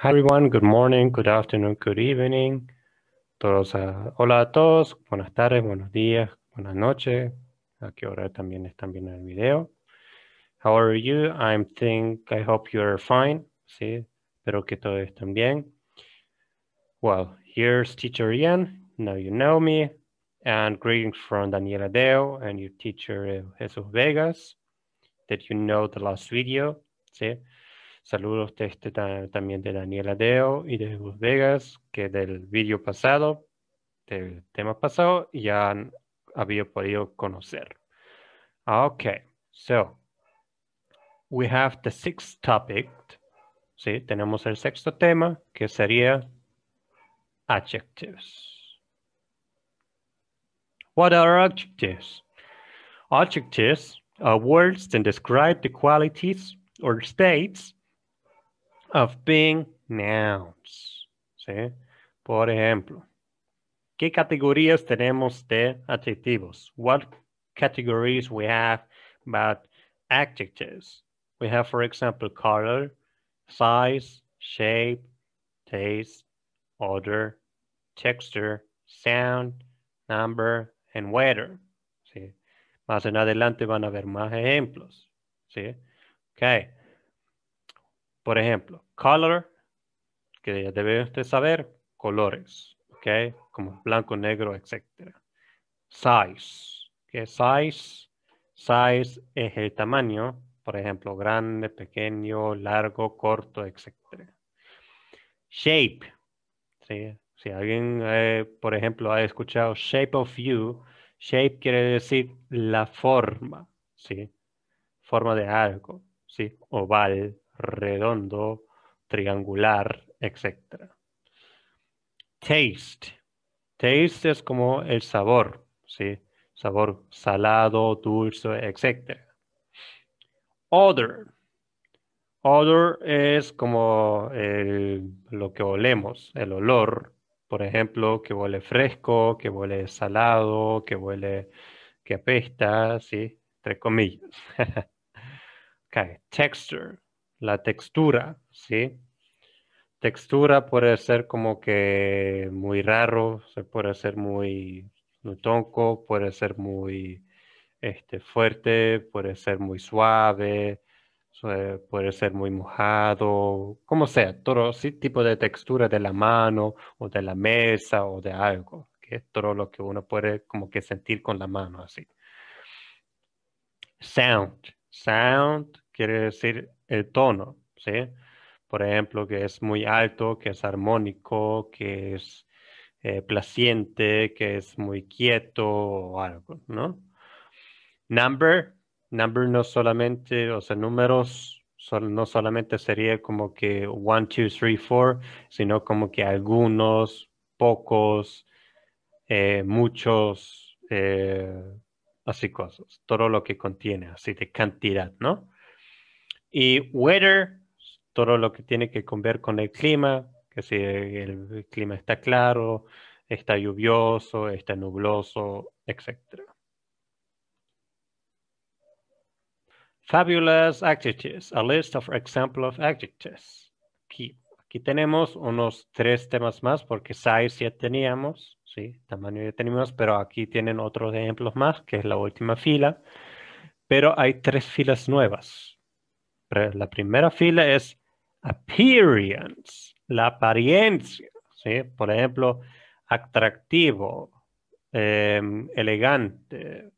Hi everyone, good morning, good afternoon, good evening. Todos, uh, hola a todos, buenas tardes, buenos días, buenas noches. A qué hora también están viendo el video. How are you? I think, I hope you're fine. Sí, espero que todos estén bien. Well, here's teacher Ian. Now you know me. And greetings from Daniela Deo and your teacher eh, Jesus Vegas that you know the last video. See? Saludos este también de Daniel Adeo y de los Vegas, que del video pasado, del tema pasado, ya había podido conocer. Ah, ok, so we have the sixth topic. Sí, tenemos el sexto tema, que sería adjectives. What are adjectives? Adjectives are words that describe the qualities or states of being nouns. ¿sí? Por ejemplo, ¿qué categorías tenemos de adjetivos? What categories we have about adjectives? We have, for example, color, size, shape, taste, odor, texture, sound, number, and weather. ¿sí? Más en adelante van a ver más ejemplos. ¿sí? Okay. Por ejemplo, color, que ya debe usted saber, colores, ¿ok? Como blanco, negro, etc. Size, que size, size es el tamaño, por ejemplo, grande, pequeño, largo, corto, etc. Shape, ¿sí? Si alguien, eh, por ejemplo, ha escuchado shape of you, shape quiere decir la forma, ¿sí? Forma de algo, ¿sí? Oval, redondo, triangular, etc. Taste. Taste es como el sabor, ¿sí? Sabor salado, dulce, etc. Odor. Odor es como lo que olemos, el olor, por ejemplo, que huele fresco, que huele salado, que huele que apesta, ¿sí? Entre comillas. okay. Texture la textura, ¿sí? Textura puede ser como que muy raro, puede ser muy, tonco, puede ser muy este, fuerte, puede ser muy suave, puede ser muy mojado, como sea, todo sí, tipo de textura de la mano o de la mesa o de algo, que es todo lo que uno puede como que sentir con la mano así. Sound, sound quiere decir el tono, ¿sí? Por ejemplo, que es muy alto, que es armónico, que es eh, placiente, que es muy quieto o algo, ¿no? Number, number no solamente, o sea, números no solamente sería como que one, two, three, four, sino como que algunos, pocos, eh, muchos, eh, así cosas, todo lo que contiene, así de cantidad, ¿no? Y weather, todo lo que tiene que ver con el clima, que si el clima está claro, está lluvioso, está nubloso, etc. Fabulous adjectives, a list of examples of adjectives. Aquí, tenemos unos tres temas más porque size ya teníamos, sí, tamaño ya teníamos, pero aquí tienen otros ejemplos más, que es la última fila. Pero hay tres filas nuevas la primera fila es appearance, la apariencia, ¿sí? Por ejemplo, atractivo, eh, elegante,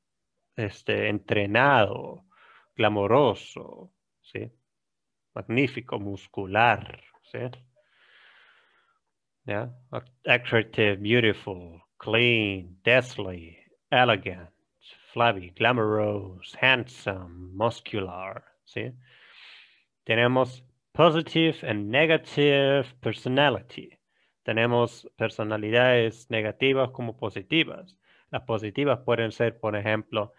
este, entrenado, glamoroso, ¿sí? magnífico, muscular, ¿sí? attractive, beautiful, clean, deathly, elegant, flabby, glamorous, handsome, muscular, ¿sí? Tenemos positive and negative personality. Tenemos personalidades negativas como positivas. Las positivas pueden ser, por ejemplo,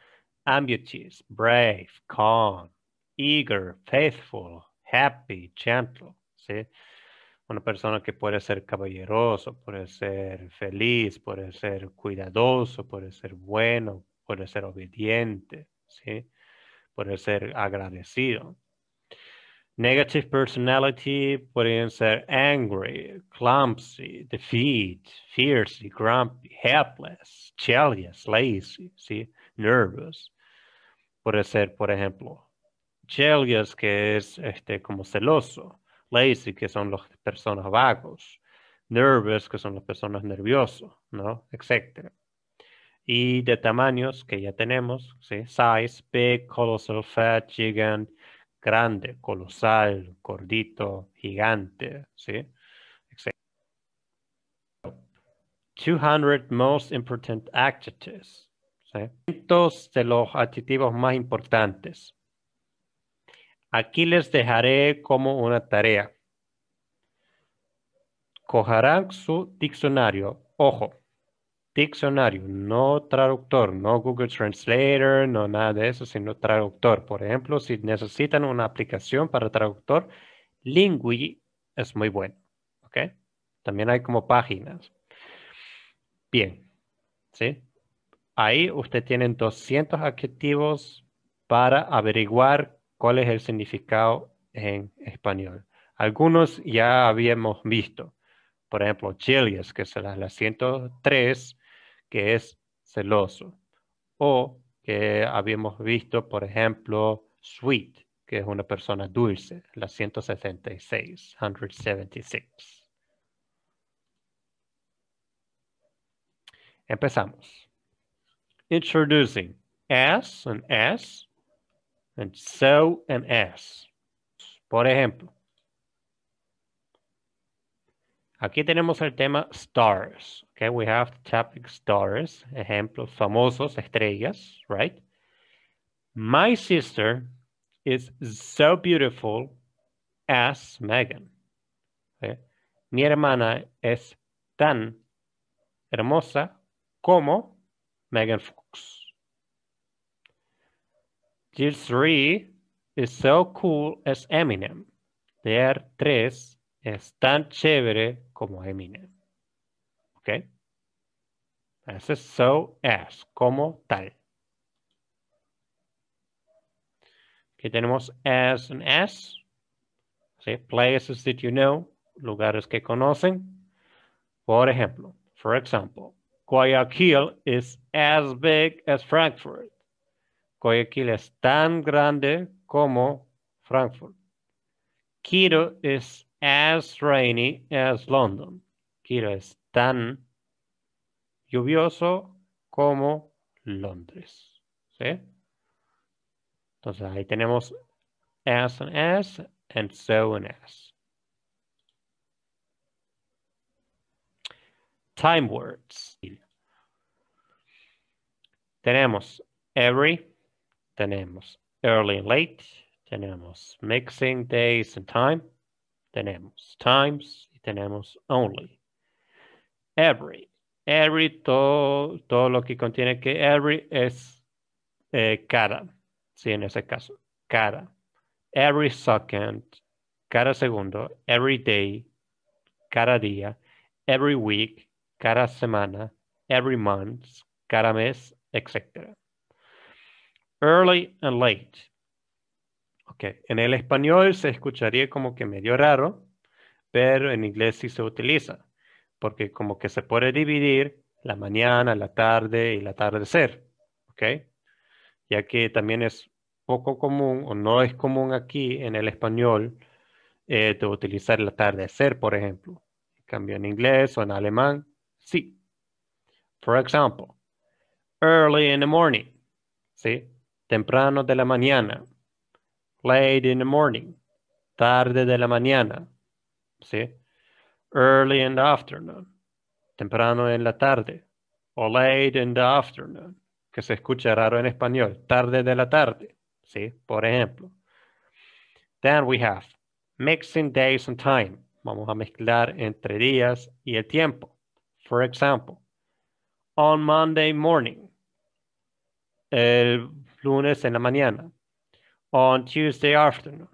ambitious, brave, calm, eager, faithful, happy, gentle. ¿sí? Una persona que puede ser caballeroso, puede ser feliz, puede ser cuidadoso, puede ser bueno, puede ser obediente, ¿sí? puede ser agradecido. Negative personality pueden ser angry, clumsy, defeat, fierce, grumpy, helpless, jealous, lazy, nervous. Puede ser, por ejemplo, jealous, que es este, como celoso, lazy, que son las personas vagos, nervous, que son las personas nerviosas, etc. Y de tamaños que ya tenemos, size, big, colossal, fat, gigant, grande, colosal, gordito, gigante, ¿sí? 200 most important adjectives. ¿sí? de los adjetivos más importantes. Aquí les dejaré como una tarea. Cojarán su diccionario. Ojo, diccionario, no traductor, no Google Translator, no nada de eso, sino traductor. Por ejemplo, si necesitan una aplicación para traductor, Lingui es muy bueno. ¿Ok? También hay como páginas. Bien. ¿Sí? Ahí usted tiene 200 adjetivos para averiguar cuál es el significado en español. Algunos ya habíamos visto. Por ejemplo, es que será las 103, que es celoso. O que habíamos visto, por ejemplo, sweet, que es una persona dulce, la 166 176. Empezamos. Introducing as, an S, and so, an S. Por ejemplo, Aquí tenemos el tema stars. Okay, we have the topic stars, ejemplos famosos, estrellas, right? My sister is so beautiful as Megan. Okay? Mi hermana es tan hermosa como Megan Fox. Year 3 is so cool as Eminem. Their 3 es tan chévere como Eminem. ¿Ok? Ese so as, como tal. Aquí tenemos as and as. Places that you know, lugares que conocen. Por ejemplo, for example, Guayaquil is as big as Frankfurt. Guayaquil es tan grande como Frankfurt. Quito es as rainy as London. Quiero, es tan lluvioso como Londres. ¿Sí? Entonces ahí tenemos as and as and so and as. Time words. Tenemos every, tenemos early and late, tenemos mixing days and time. Tenemos times y tenemos only. Every. Every, todo, todo lo que contiene que every es eh, cada. Sí, en ese caso. Cada. Every second. Cada segundo. Every day. Cada día. Every week. Cada semana. Every month. Cada mes, etc. Early and late en el español se escucharía como que medio raro, pero en inglés sí se utiliza, porque como que se puede dividir la mañana, la tarde y la atardecer, ¿ok? Ya que también es poco común o no es común aquí en el español eh, utilizar el atardecer, por ejemplo. En cambio, en inglés o en alemán, sí. Por ejemplo, early in the morning, ¿sí? Temprano de la mañana late in the morning, tarde de la mañana, ¿sí? Early in the afternoon, temprano en la tarde, o late in the afternoon, que se escucha raro en español, tarde de la tarde, ¿sí? Por ejemplo. Then we have mixing days and time. Vamos a mezclar entre días y el tiempo. For example, on Monday morning, el lunes en la mañana on Tuesday afternoon,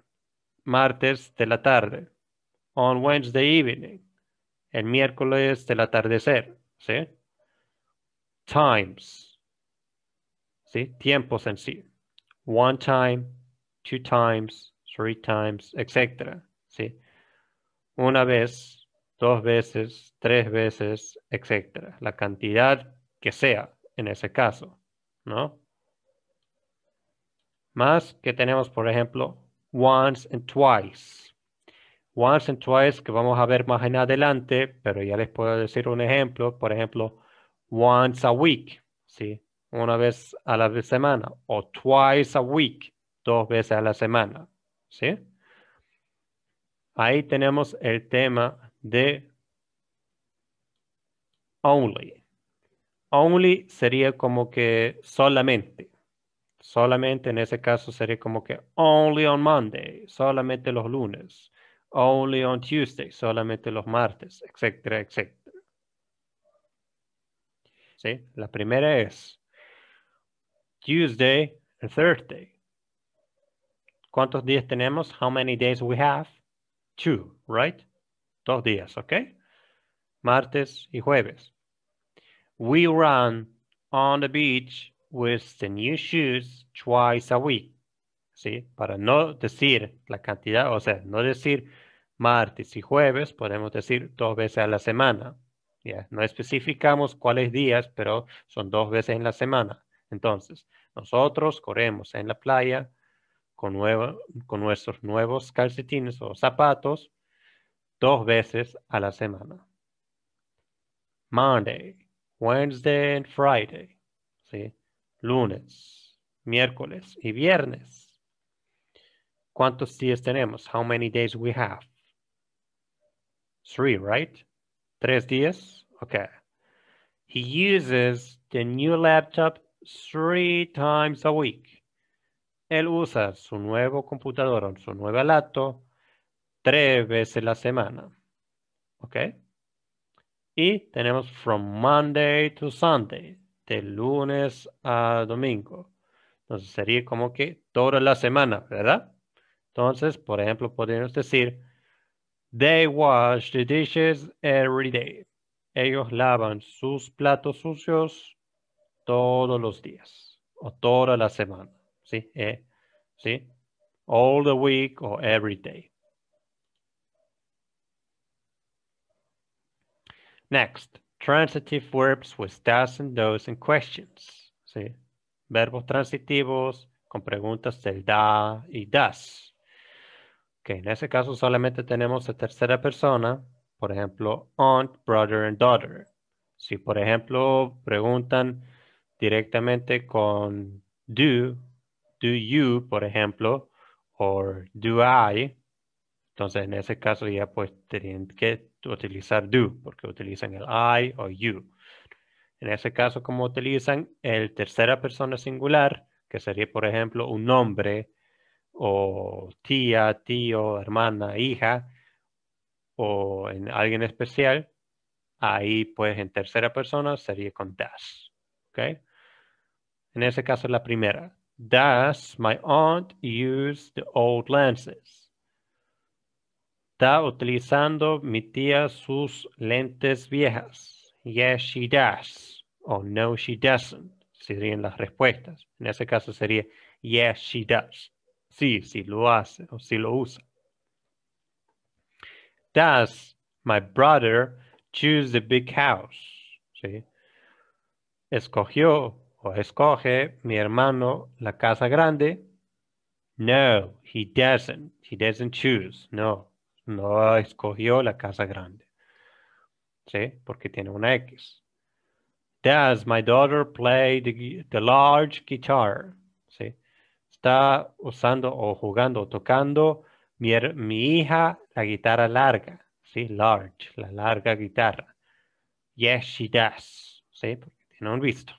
martes de la tarde, on Wednesday evening, el miércoles del atardecer, ¿sí? Times, ¿sí? Tiempos en sí. One time, two times, three times, etc. ¿sí? Una vez, dos veces, tres veces, etc. La cantidad que sea en ese caso, ¿no? Más que tenemos, por ejemplo, once and twice. Once and twice que vamos a ver más en adelante, pero ya les puedo decir un ejemplo. Por ejemplo, once a week, ¿sí? Una vez a la semana. O twice a week, dos veces a la semana, ¿sí? Ahí tenemos el tema de only. Only sería como que solamente, Solamente en ese caso sería como que only on Monday, solamente los lunes, only on Tuesday, solamente los martes, etcétera, etcétera. ¿Sí? La primera es Tuesday and Thursday. ¿Cuántos días tenemos? How many days we have? Two, right? Dos días, ¿ok? Martes y jueves. We run on the beach with the new shoes twice a week. ¿Sí? Para no decir la cantidad, o sea, no decir martes y jueves, podemos decir dos veces a la semana. No especificamos cuáles días, pero son dos veces en la semana. Entonces, nosotros corremos en la playa con, con nuestros nuevos calcetines o zapatos dos veces a la semana. Monday, Wednesday and Friday. ¿sí? lunes, miércoles y viernes. ¿Cuántos días tenemos? How many days we have? Three, right? Tres días? Okay. He uses the new laptop three times a week. Él usa su nuevo o su nuevo laptop, tres veces la semana. ¿Ok? Y tenemos from Monday to Sunday de lunes a domingo. Entonces sería como que toda la semana, ¿verdad? Entonces, por ejemplo, podemos decir, they wash the dishes every day. Ellos lavan sus platos sucios todos los días o toda la semana, ¿sí? Eh, ¿Sí? All the week or every day. Next transitive verbs with does and does and questions. Verbos transitivos con preguntas del da y das. Que en ese caso solamente tenemos a tercera persona, por ejemplo, aunt, brother and daughter. Si por ejemplo preguntan directamente con do, do you, por ejemplo, Or do I, entonces en ese caso ya pues tendrían que utilizar do, porque utilizan el I o you. En ese caso, como utilizan el tercera persona singular, que sería, por ejemplo, un nombre, o tía, tío, hermana, hija, o en alguien especial, ahí pues en tercera persona sería con das. ¿okay? En ese caso, la primera. Does my aunt use the old lenses? está utilizando mi tía sus lentes viejas. Yes, she does. O no, she doesn't. Serían las respuestas. En ese caso sería yes, she does. Sí, sí lo hace o sí lo usa. Does my brother choose the big house? Escogió o escoge mi hermano la casa grande. No, he doesn't. He doesn't choose. No, no escogió la casa grande. ¿Sí? Porque tiene una X. Does my daughter play the, large guitar? ¿Sí? Está usando o jugando o tocando mi, mi hija la guitarra larga. ¿Sí? Large, la larga guitarra. Yes, she does. ¿Sí? Porque tiene un visto.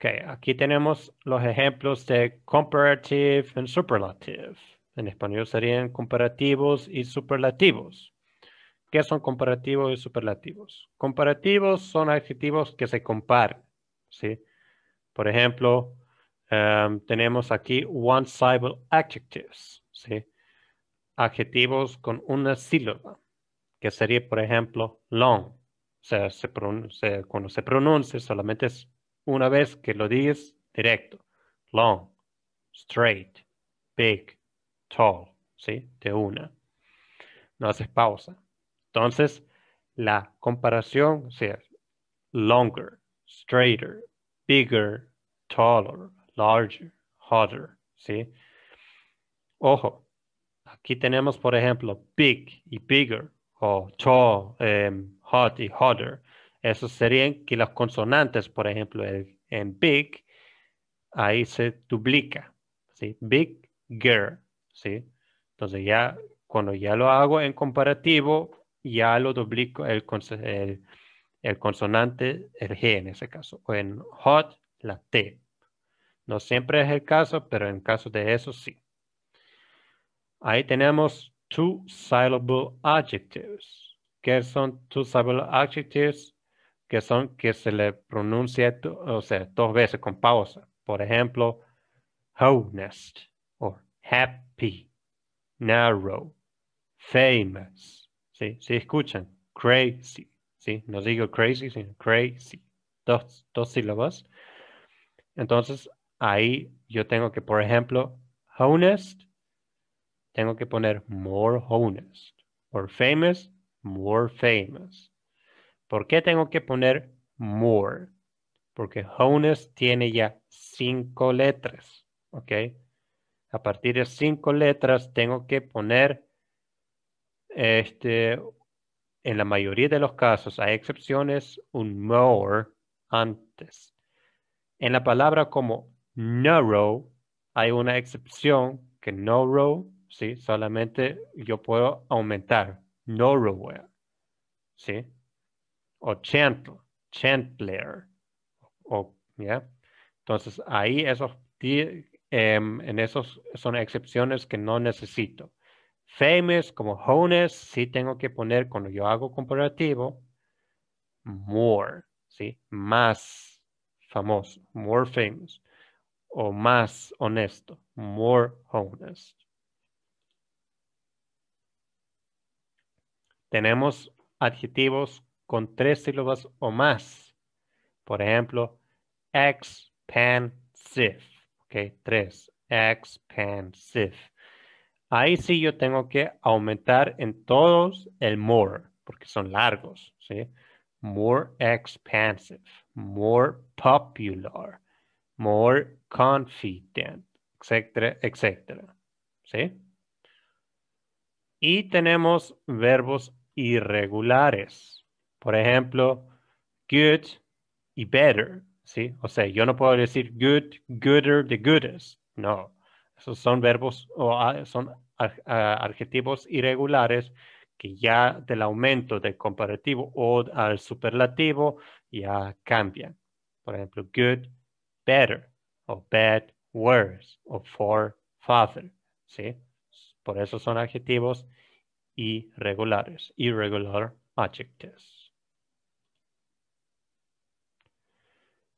Ok, aquí tenemos los ejemplos de comparative and superlative. En español serían comparativos y superlativos. ¿Qué son comparativos y superlativos? Comparativos son adjetivos que se comparan, ¿sí? Por ejemplo, em, tenemos aquí one-syllable adjectives, Adjetivos con una sílaba, que sería, por ejemplo, long. O sea, cuando se pronuncia solamente es una vez que lo digas directo. Long, straight, big, tall, ¿sí? De una. No haces pausa. Entonces, la comparación o sea, longer, straighter, bigger, taller, larger, hotter, ¿sí? Ojo, aquí tenemos, por ejemplo, big y bigger, o tall, em, hot y hotter. Eso serían que las consonantes, por ejemplo, en big, ahí se duplica. ¿sí? Big girl. ¿sí? Entonces ya cuando ya lo hago en comparativo, ya lo duplico el, el, consonante, el G en ese caso, o en hot, la T. No siempre es el caso, pero en caso de eso sí. Ahí tenemos two syllable adjectives. ¿Qué son two syllable adjectives? que son que se le pronuncia o sea, dos veces con pausa. Por ejemplo, honest o happy, narrow, famous. ¿Sí? escuchan? Crazy. ¿Sí? No digo crazy, sino crazy. Dos, dos sílabas. Entonces, ahí yo tengo que, por ejemplo, honest, tengo que poner more honest. Or famous, more famous. ¿Por qué tengo que poner more? Porque honest tiene ya cinco letras, ¿ok? A partir de cinco letras tengo que poner, este, en la mayoría de los casos, hay excepciones, un more antes. En la palabra como narrow, hay una excepción que narrow, ¿sí? Solamente yo puedo aumentar narrower, ¿sí? o gentle. Chantler. O, ¿ya? Entonces, ahí esos, em, en esos son excepciones que no necesito. Famous como honest, sí tengo que poner cuando yo hago comparativo, more, ¿sí? Más famoso, more famous, o más honesto, more honest. Tenemos adjetivos con tres sílabas o más. Por ejemplo, expansive. Ok, tres. Expansive. Ahí sí yo tengo que aumentar en todos el more, porque son largos. ¿sí? More expansive, more popular, more confident, etcétera, etcétera. ¿Sí? Y tenemos verbos irregulares. Por ejemplo, good y better, ¿sí? O sea, yo no puedo decir good, gooder, the goodest. No, esos son verbos o ah, son ah, adjetivos irregulares que ya del aumento del comparativo o al superlativo ya cambian. Por ejemplo, good, better, o bad, worse, o for, father, ¿sí? Por eso son adjetivos irregulares, irregular adjectives.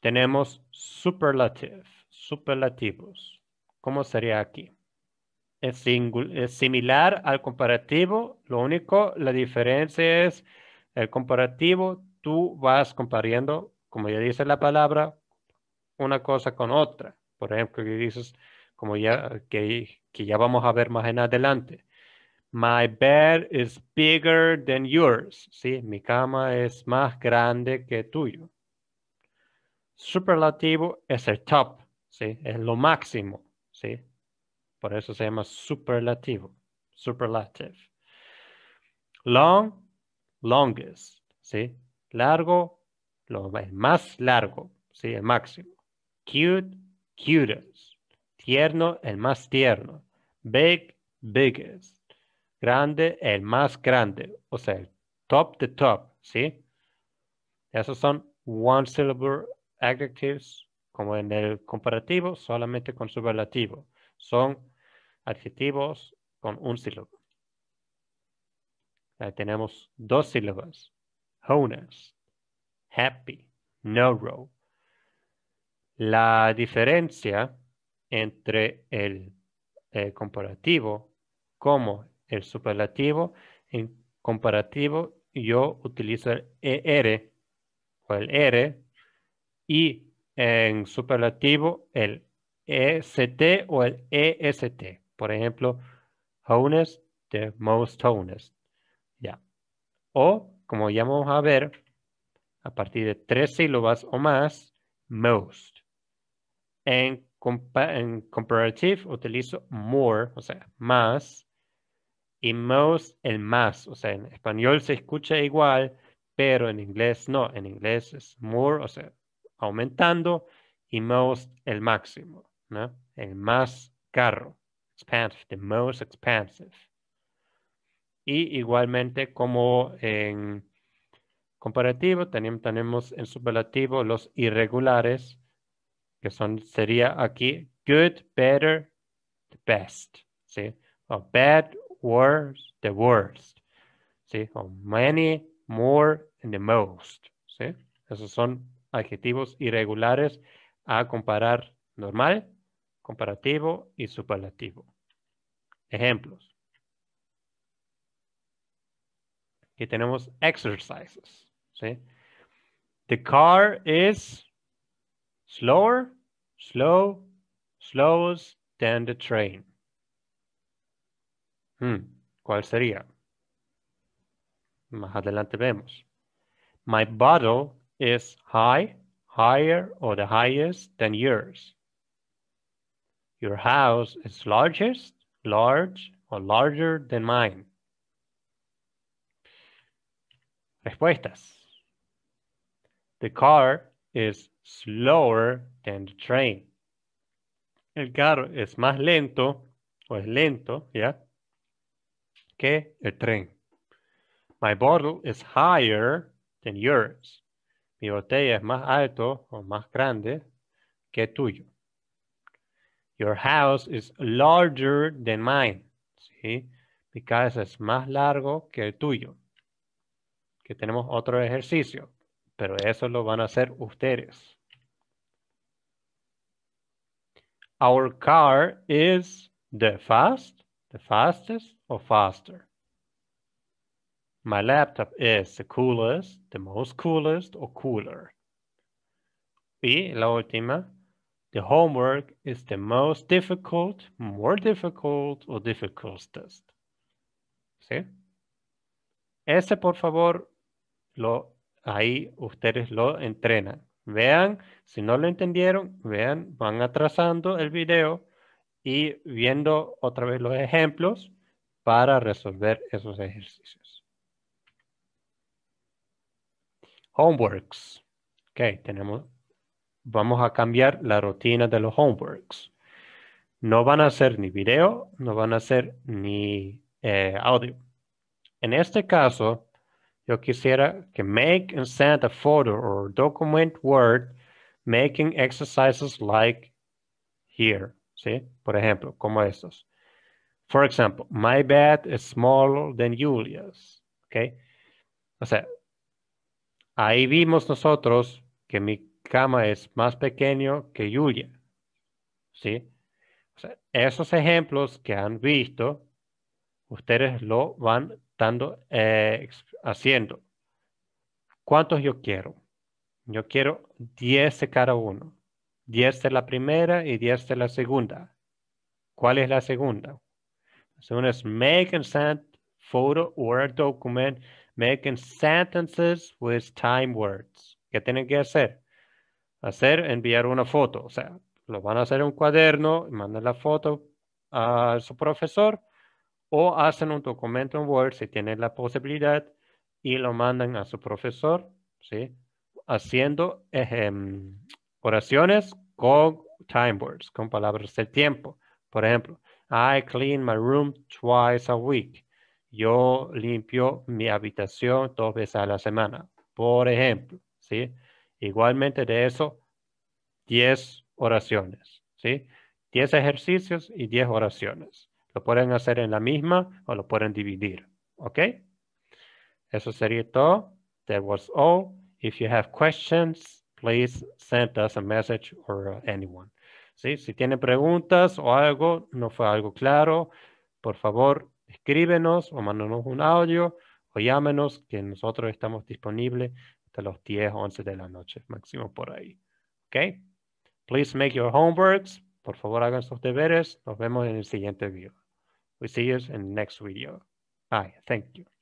Tenemos superlative, superlativos. ¿Cómo sería aquí? Es, similar al comparativo, lo único, la diferencia es el comparativo, tú vas comparando, como ya dice la palabra, una cosa con otra. Por ejemplo, que dices, como ya, que, que ya vamos a ver más en adelante. My bed is bigger than yours. Sí, mi cama es más grande que tuyo superlativo es el top, ¿sí? es lo máximo. ¿sí? Por eso se llama superlativo, superlative. Long, longest. ¿sí? Largo, lo más largo, ¿sí? el máximo. Cute, cutest. Tierno, el más tierno. Big, biggest. Grande, el más grande. O sea, top de top, ¿sí? Esos son one syllable adjetivos como en el comparativo, solamente con superlativo. Son adjetivos con un sílabo. tenemos dos sílabas. Honest, happy, narrow. La diferencia entre el, comparativo como el superlativo, en comparativo yo utilizo el ER o el R y en superlativo el EST o el EST. Por ejemplo, honest, the most honest. Ya. O, como ya vamos a ver, a partir de tres sílabas o más, most. En, en comparative utilizo more, o sea, más. Y most, el más. O sea, en español se escucha igual, pero en inglés no. En inglés es more, o sea, aumentando y most el máximo, ¿no? El más caro, expansive, the most expansive. Y igualmente como en comparativo tenemos, tenemos en superlativo los irregulares, que son, sería aquí good, better, the best, ¿sí? O bad, worse, the worst, ¿sí? O many, more, and the most, ¿sí? Esos son adjetivos irregulares a comparar normal, comparativo y superlativo. Ejemplos. Aquí tenemos exercises. The car is slower, slow, slowest than the train. Hmm, ¿Cuál sería? Más adelante vemos. My bottle is high, higher, or the highest than yours. Your house is largest, large, or larger than mine. Respuestas. The car is slower than the train. El carro es más lento o es lento, yeah, que el tren. My bottle is higher than yours. mi botella es más alto o más grande que tuyo. Your house is larger than mine. ¿Sí? Mi casa es más largo que el tuyo. Que tenemos otro ejercicio, pero eso lo van a hacer ustedes. Our car is the fast, the fastest or faster. My laptop is the coolest, the most coolest or cooler. Y la última, the homework is the most difficult, more difficult or difficultest. ¿Sí? Ese, por favor, lo, ahí ustedes lo entrenan. Vean, si no lo entendieron, vean, van atrasando el video y viendo otra vez los ejemplos para resolver esos ejercicios. Homeworks. Ok, tenemos, vamos a cambiar la rutina de los homeworks. No van a hacer ni video, no van a hacer ni eh, audio. En este caso, yo quisiera que make and send a photo or document Word making exercises like here. ¿sí? Por ejemplo, como estos. For example, my bed is smaller than Julia's. ¿okay? O sea, Ahí vimos nosotros que mi cama es más pequeño que Yuya. ¿Sí? esos ejemplos que han visto, ustedes lo van dando, eh, haciendo. ¿Cuántos yo quiero? Yo quiero 10 de cada uno. 10 de la primera y 10 de la segunda. ¿Cuál es la segunda? La segunda es make and send photo or document making sentences with time words. ¿Qué tienen que hacer? Hacer, enviar una foto. O sea, lo van a hacer en un cuaderno, mandan la foto a su profesor o hacen un documento en Word si tienen la posibilidad y lo mandan a su profesor, ¿sí? Haciendo oraciones con time words, con palabras del tiempo. Por ejemplo, I clean my room twice a week yo limpio mi habitación dos veces a la semana, por ejemplo, ¿sí? Igualmente de eso, 10 oraciones, ¿sí? 10 ejercicios y 10 oraciones. Lo pueden hacer en la misma o lo pueden dividir, ¿ok? Eso sería todo. That was all. If you have questions, please send us a message or anyone. ¿Sí? Si tienen preguntas o algo, no fue algo claro, por favor, escríbenos o mándanos un audio o llámenos, que nosotros estamos disponibles hasta los 10, 11 de la noche, máximo por ahí. ¿Ok? Please make your homeworks. Por favor, hagan sus deberes. Nos vemos en el siguiente video. We see you in the next video. Bye. Thank you.